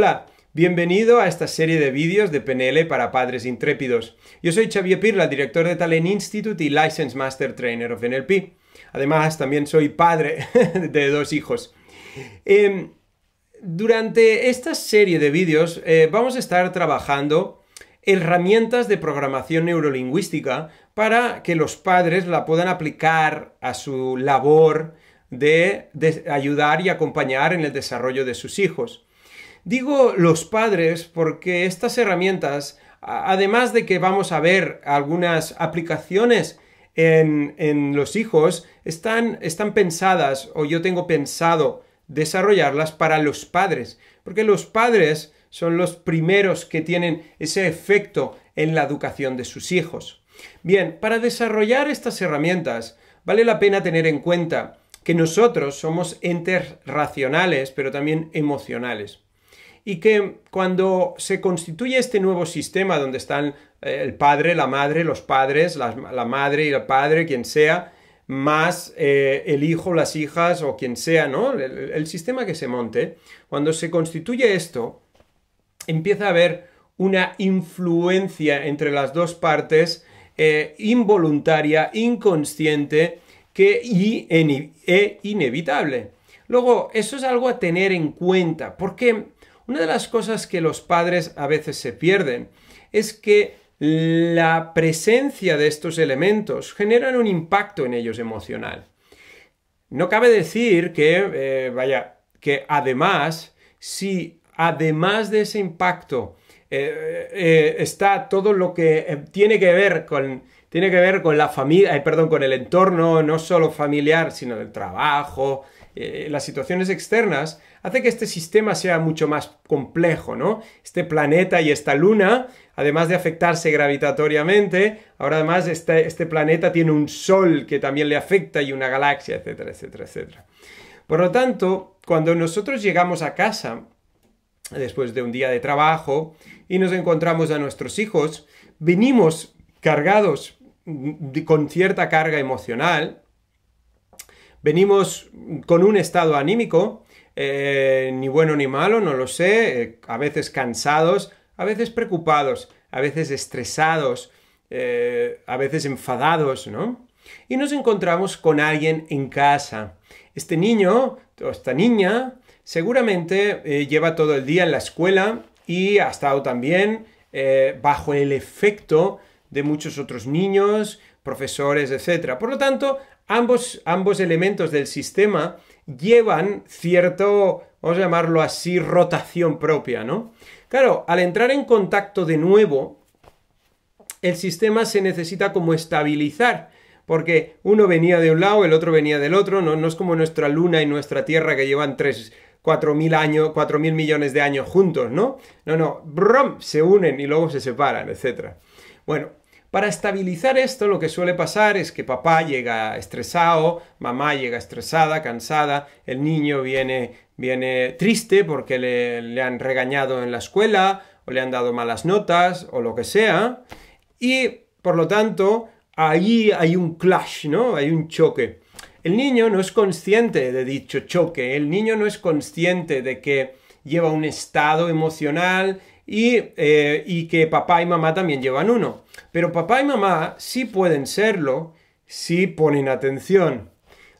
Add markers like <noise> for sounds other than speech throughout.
Hola, bienvenido a esta serie de vídeos de PNL para padres intrépidos. Yo soy Xavier Pirla, director de Talent Institute y License Master Trainer of NLP. Además, también soy padre <laughs> de dos hijos. Em, durante esta serie de vídeos eh, vamos a estar trabajando herramientas de programación neurolingüística para que los padres la puedan aplicar a su labor de ayudar y acompañar en el desarrollo de sus hijos. Digo los padres porque estas herramientas, además de que vamos a ver algunas aplicaciones en, los hijos, están, están pensadas o yo tengo pensado desarrollarlas para los padres, porque los padres son los primeros que tienen ese efecto en la educación de sus hijos. Bien, para desarrollar estas herramientas vale la pena tener en cuenta que nosotros somos entes racionales, pero también emocionales y que cuando se constituye este nuevo sistema donde están eh, el padre, la madre, los padres, la, madre y el padre, quien sea, más eh, el hijo, las hijas o quien sea, ¿no? El, sistema que se monte, cuando se constituye esto, empieza a haber una influencia entre las dos partes eh, involuntaria, inconsciente que, y, e inevitable. Luego, eso es algo a tener en cuenta, porque una de las cosas que los padres a veces se pierden es que la presencia de estos elementos generan un impacto en ellos emocional. No cabe decir que, eh, vaya, que además, si además de ese impacto eh, eh, está todo lo que tiene que ver con tiene que ver con la familia, perdón, con el entorno, no solo familiar, sino del trabajo, eh, las situaciones externas, hace que este sistema sea mucho más complejo, ¿no? Este planeta y esta luna, además de afectarse gravitatoriamente, ahora además este, este planeta tiene un sol que también le afecta y una galaxia, etcétera, etcétera, etcétera. Por lo tanto, cuando nosotros llegamos a casa, después de un día de trabajo, y nos encontramos a nuestros hijos, venimos cargados mm, con cierta carga emocional, Venimos con un estado anímico, eh, ni bueno ni malo, no lo sé, eh, a veces cansados, a veces preocupados, a veces estresados, eh, a veces enfadados, ¿no? Y nos encontramos con alguien en casa. Este niño o esta niña seguramente lleva todo el día en la escuela y ha estado también bajo el efecto de muchos otros niños, profesores, etc. Por lo tanto, Ambos, elementos del sistema llevan cierto, vamos a llamarlo así, rotación propia, ¿no? Claro, al entrar en contacto de nuevo, el sistema se necesita como estabilizar, porque uno venía de un lado, el otro venía del otro, no, no es como nuestra luna y nuestra tierra que llevan tres, mil años, mil millones de años juntos, ¿no? No, no, brom se unen y luego se separan, etc. Bueno, para estabilizar esto, lo que suele pasar es que papá llega estresado, mamá llega estresada, cansada, el niño viene, viene triste porque le, le han regañado en la escuela, o le han dado malas notas, o lo que sea, y por lo tanto, ahí hay un clash, ¿no? Hay un choque. El niño no es consciente de dicho choque, el niño no es consciente de que lleva un estado emocional eh, y, que papá y mamá también llevan uno. Pero papá y mamá sí pueden serlo si ponen atención.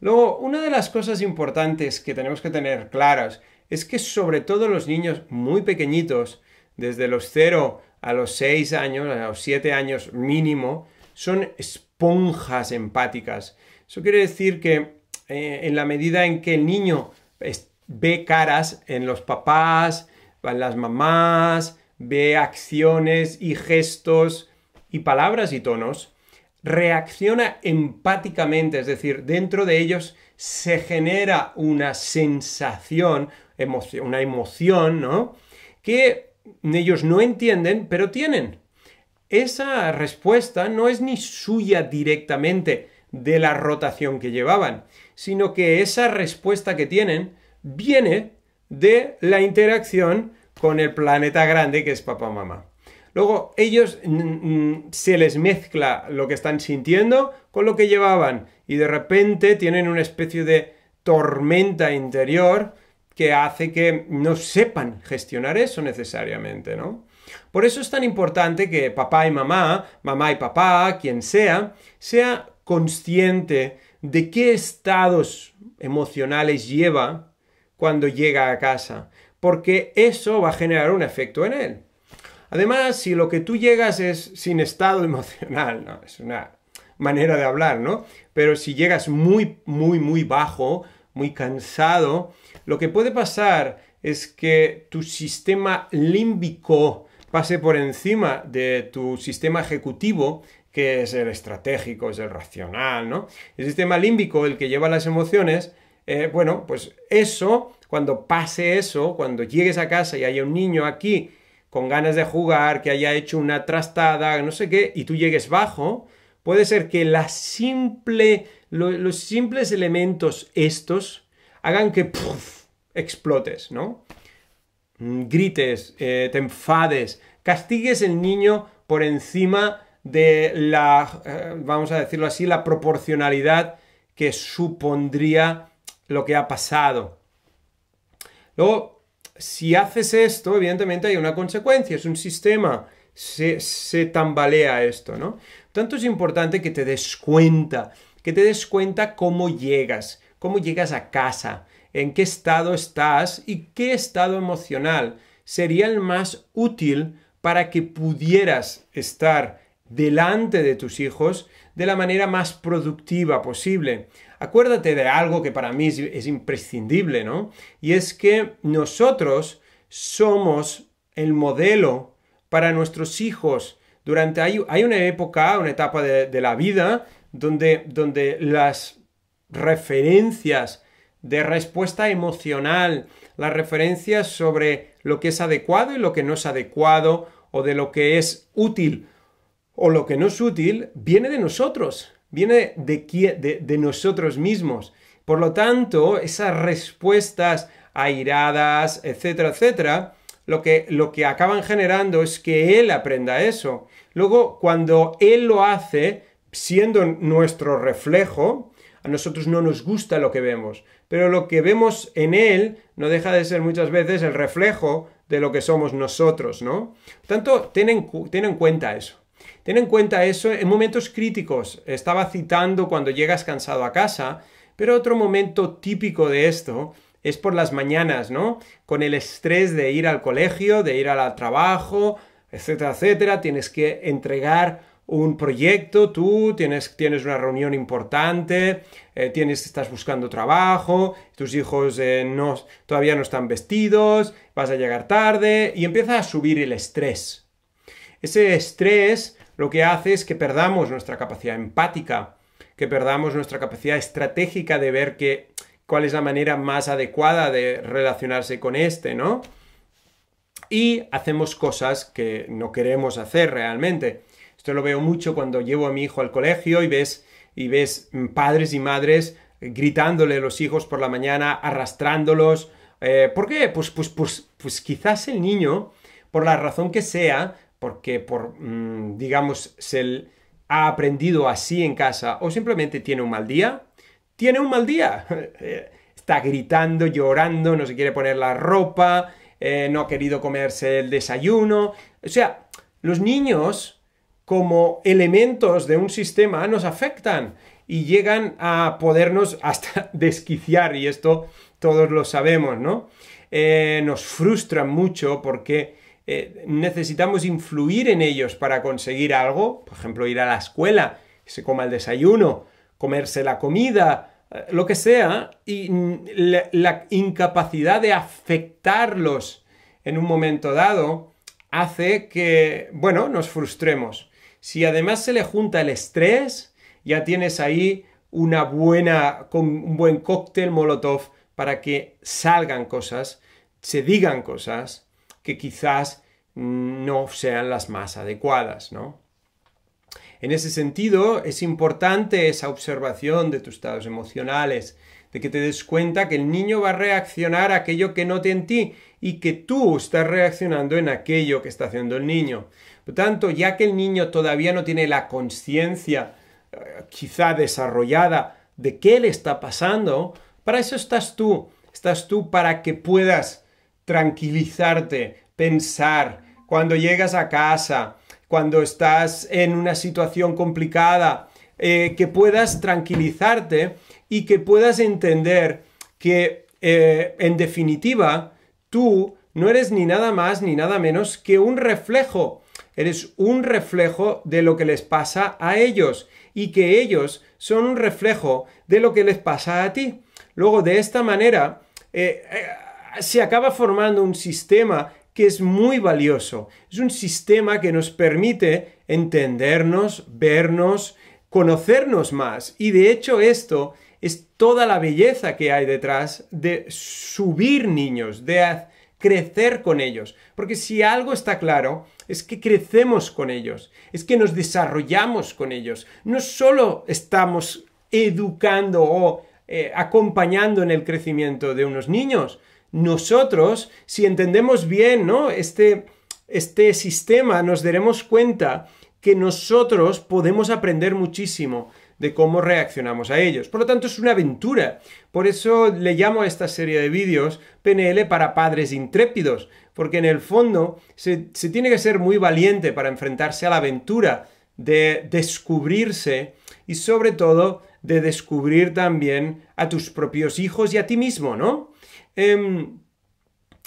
Luego, una de las cosas importantes que tenemos que tener claras es que sobre todo los niños muy pequeñitos, desde los 0 a los 6 años, a los 7 años mínimo, son esponjas empáticas. Eso quiere decir que eh, en la medida en que el niño ve caras en los papás, en las mamás, ve acciones y gestos y palabras y tonos, reacciona empáticamente, es decir, dentro de ellos se genera una sensación, una emoción, ¿no? Que ellos no entienden, pero tienen. Esa respuesta no es ni suya directamente de la rotación que llevaban, sino que esa respuesta que tienen viene de la interacción con el planeta grande que es papá mamá. Luego ellos mm, mm, se les mezcla lo que están sintiendo con lo que llevaban y de repente tienen una especie de tormenta interior que hace que no sepan gestionar eso necesariamente, ¿no? Por eso es tan importante que papá y mamá, mamá y papá, quien sea, sea consciente de qué estados emocionales lleva cuando llega a casa porque eso va a generar un efecto en él. Además, si lo que tú llegas es sin estado <laughs> emocional, es una manera de hablar, ¿no? Pero si llegas muy, muy, muy bajo, muy cansado, lo que puede pasar es que tu sistema límbico pase por encima de tu sistema ejecutivo, que es el estratégico, es el racional, ¿no? El sistema límbico, el que lleva las emociones, eh, bueno, pues eso, cuando pase eso, cuando llegues a casa y haya un niño aquí con ganas de jugar, que haya hecho una trastada, no sé qué, y tú llegues bajo, puede ser que simple, los simples elementos estos hagan que explotes, ¿no? Mm, grites, eh, te enfades, castigues el niño por encima de la, eh, vamos a decirlo así, la proporcionalidad que supondría lo que ha pasado. Luego, si haces esto, evidentemente hay una consecuencia, es un sistema, se, se tambalea esto, ¿no? Tanto es importante que te des cuenta, que te des cuenta cómo llegas, cómo llegas a casa, en qué estado estás y qué estado emocional sería el más útil para que pudieras estar delante de tus hijos de la manera más productiva posible acuérdate de algo que para mí es, imprescindible, ¿no? Y es que nosotros somos el modelo para nuestros hijos. Durante, hay, una época, una etapa de, la vida donde, donde las referencias de respuesta emocional, las referencias sobre lo que es adecuado y lo que no es adecuado, o de lo que es útil o lo que no es útil, viene de nosotros viene de, nosotros mismos. Por lo tanto, esas respuestas airadas, etcétera, etcétera, lo que, lo que acaban generando es que él aprenda eso. Luego, cuando él lo hace, siendo nuestro reflejo, a nosotros no nos gusta lo que vemos, pero lo que vemos en él no deja de ser muchas veces el reflejo de lo que somos nosotros, ¿no? Por tanto, tienen ten en cuenta eso. Ten en cuenta eso en momentos críticos. Estaba citando cuando llegas cansado a casa, pero otro momento típico de esto es por las mañanas, ¿no? Con el estrés de ir al colegio, de ir al trabajo, etcétera, etcétera. Tienes que entregar un proyecto, tú tienes, tienes una reunión importante, eh, tienes, estás buscando trabajo, tus hijos eh, todavía no están vestidos, vas a llegar tarde y empieza a subir el estrés. Ese estrés lo que hace es que perdamos nuestra capacidad empática, que perdamos nuestra capacidad estratégica de ver que, cuál es la manera más adecuada de relacionarse con este, ¿no? Y hacemos cosas que no queremos hacer realmente. Esto lo veo mucho cuando llevo a mi hijo al colegio y ves, y ves padres y madres gritándole a los hijos por la mañana, arrastrándolos. Eh, ¿Por qué? Pues, pues, pues, pues quizás el niño, por la razón que sea, porque por, mm, digamos, se ha aprendido así en casa o simplemente tiene un mal día, tiene un mal día. <laughs> Eh, está gritando, llorando, no se quiere poner la ropa, eh, no ha querido comerse el desayuno. O sea, los niños como elementos de un sistema nos afectan y llegan a podernos <laughs> hasta desquiciar y esto todos lo sabemos, ¿no? Eh, nos frustran mucho porque eh, necesitamos influir en ellos para conseguir algo, por ejemplo, ir a la escuela, que se coma el desayuno, comerse la comida, eh, lo que sea, y la, incapacidad de afectarlos en un momento dado hace que, bueno, nos frustremos. Si además se le junta el estrés, ya tienes ahí una buena, un buen cóctel molotov para que salgan cosas, se digan cosas que quizás no sean las más adecuadas, ¿no? En ese sentido, es importante esa observación de tus estados emocionales, de que te des cuenta que el niño va a reaccionar a aquello que note en ti y que tú estás reaccionando en aquello que está haciendo el niño. Por tanto, ya que el niño todavía no tiene la conciencia eh, quizá desarrollada de qué le está pasando, para eso estás tú, estás tú para que puedas tranquilizarte, pensar, cuando llegas a casa, cuando estás en una situación complicada, eh, que puedas tranquilizarte y que puedas entender que, eh, en definitiva, tú no eres ni nada más ni nada menos que un reflejo. Eres un reflejo de lo que les pasa a ellos y que ellos son un reflejo de lo que les pasa a ti. Luego, de esta manera, eh, se acaba formando un sistema que es muy valioso. Es un sistema que nos permite entendernos, vernos, conocernos más. Y de hecho esto es toda la belleza que hay detrás de subir niños, de crecer con ellos. Porque si algo está claro, es que crecemos con ellos, es que nos desarrollamos con ellos. No solo estamos educando o eh, acompañando en el crecimiento de unos niños, nosotros, si entendemos bien este, este, sistema, nos daremos cuenta que nosotros podemos aprender muchísimo de cómo reaccionamos a ellos. Por lo tanto, es una aventura. Por eso le llamo a esta serie de vídeos PNL para padres intrépidos, porque en el fondo se, se tiene que ser muy valiente para enfrentarse a la aventura de descubrirse y sobre todo de descubrir también a tus propios hijos y a ti mismo, ¿no? Em,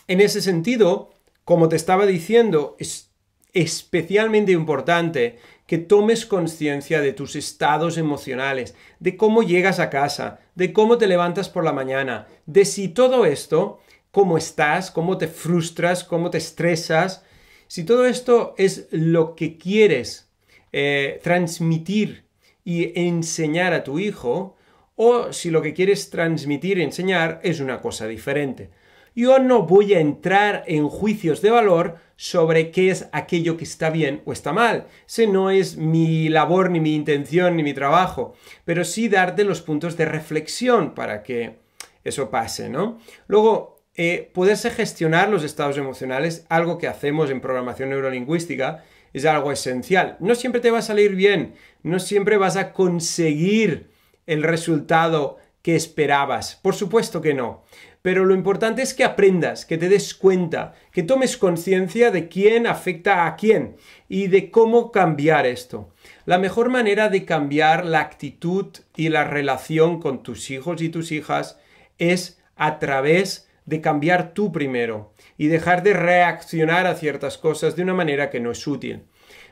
en ese sentido, como te estaba diciendo, es especialmente importante que tomes conciencia de tus estados emocionales, de cómo llegas a casa, de cómo te levantas por la mañana, de si todo esto, cómo estás, cómo te frustras, cómo te estresas, si todo esto es lo que quieres eh, transmitir y enseñar a tu hijo, o si lo que quieres transmitir y enseñar es una cosa diferente. Yo no voy a entrar en juicios de valor sobre qué es aquello que está bien o está mal. Ese no es mi labor, ni mi intención, ni mi trabajo, pero sí darte los puntos de reflexión para que eso pase, ¿no? Luego, eh, poderse gestionar los estados emocionales, algo que hacemos en programación neurolingüística, es algo esencial. No siempre te va a salir bien, no siempre vas a conseguir el resultado que esperabas. Por supuesto que no. Pero lo importante es que aprendas, que te des cuenta, que tomes conciencia de quién afecta a quién y de cómo cambiar esto. La mejor manera de cambiar la actitud y la relación con tus hijos y tus hijas es a través de cambiar tú primero y dejar de reaccionar a ciertas cosas de una manera que no es útil.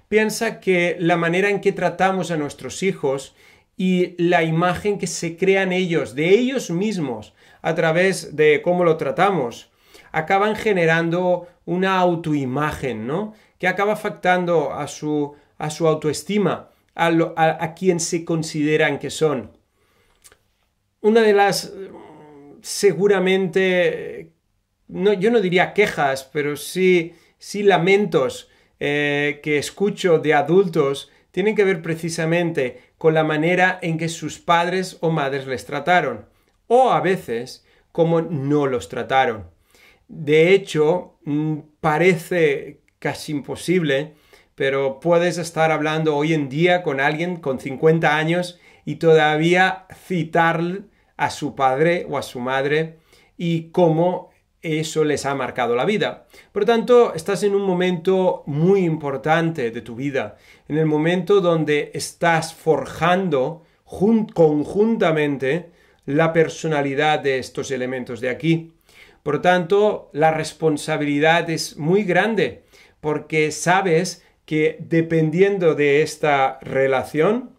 Piensa que la manera en que tratamos a nuestros hijos y la imagen que se crean ellos, de ellos mismos, a través de cómo lo tratamos, acaban generando una autoimagen, ¿no? Que acaba afectando a su, a su autoestima, a, quien se consideran que son. Una de las, seguramente, no, yo no diría quejas, pero sí, sí lamentos eh, que escucho de adultos tienen que ver precisamente con la manera en que sus padres o madres les trataron, o a veces cómo no los trataron. De hecho, mm, parece casi imposible, pero puedes estar hablando hoy en día con alguien con 50 años y todavía citar a su padre o a su madre y cómo eso les ha marcado la vida. Por lo tanto, estás en un momento muy importante de tu vida, en el momento donde estás forjando conjuntamente la personalidad de estos elementos de aquí. Por lo tanto, la responsabilidad es muy grande porque sabes que dependiendo de esta relación,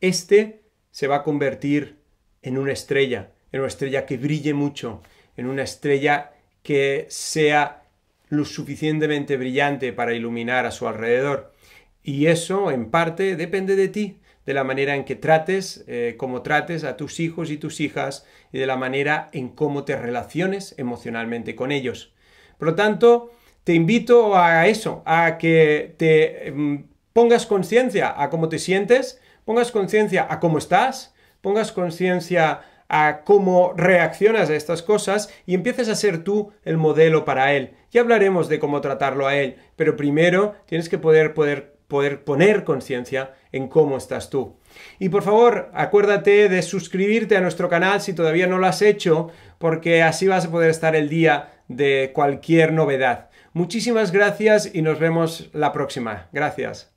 este se va a convertir en una estrella, en una estrella que brille mucho, en una estrella que sea lo suficientemente brillante para iluminar a su alrededor. Y eso, en parte, depende de ti, de la manera en que trates, eh, como trates a tus hijos y tus hijas, y de la manera en cómo te relaciones emocionalmente con ellos. Por lo tanto, te invito a eso, a que te em, pongas conciencia a cómo te sientes, pongas conciencia a cómo estás, pongas conciencia a cómo reaccionas a estas cosas y empieces a ser tú el modelo para él. Ya hablaremos de cómo tratarlo a él, pero primero tienes que poder, poder, poder poner conciencia en cómo estás tú. Y por favor, acuérdate de suscribirte a nuestro canal si todavía no lo has hecho, porque así vas a poder estar el día de cualquier novedad. Muchísimas gracias y nos vemos la próxima. Gracias.